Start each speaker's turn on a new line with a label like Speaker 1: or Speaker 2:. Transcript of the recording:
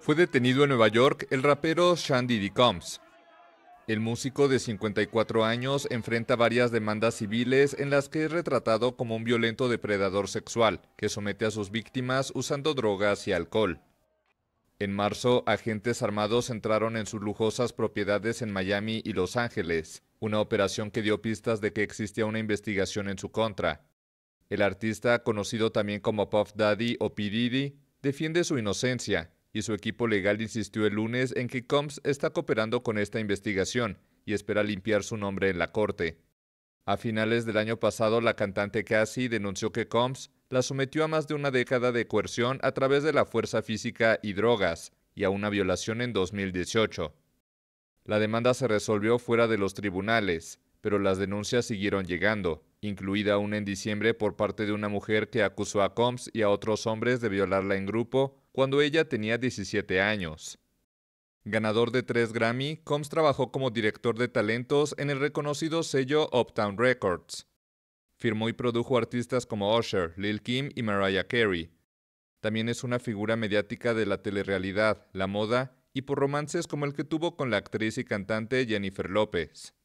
Speaker 1: Fue detenido en Nueva York el rapero Shandy D. Combs. El músico de 54 años enfrenta varias demandas civiles en las que es retratado como un violento depredador sexual que somete a sus víctimas usando drogas y alcohol. En marzo, agentes armados entraron en sus lujosas propiedades en Miami y Los Ángeles, una operación que dio pistas de que existía una investigación en su contra. El artista, conocido también como Puff Daddy o P. Diddy, defiende su inocencia y su equipo legal insistió el lunes en que Combs está cooperando con esta investigación y espera limpiar su nombre en la corte. A finales del año pasado, la cantante Cassie denunció que Combs la sometió a más de una década de coerción a través de la fuerza física y drogas, y a una violación en 2018. La demanda se resolvió fuera de los tribunales, pero las denuncias siguieron llegando, incluida una en diciembre por parte de una mujer que acusó a Combs y a otros hombres de violarla en grupo cuando ella tenía 17 años. Ganador de tres Grammy, Combs trabajó como director de talentos en el reconocido sello Uptown Records. Firmó y produjo artistas como Usher, Lil Kim y Mariah Carey. También es una figura mediática de la telerrealidad, la moda y por romances como el que tuvo con la actriz y cantante Jennifer López.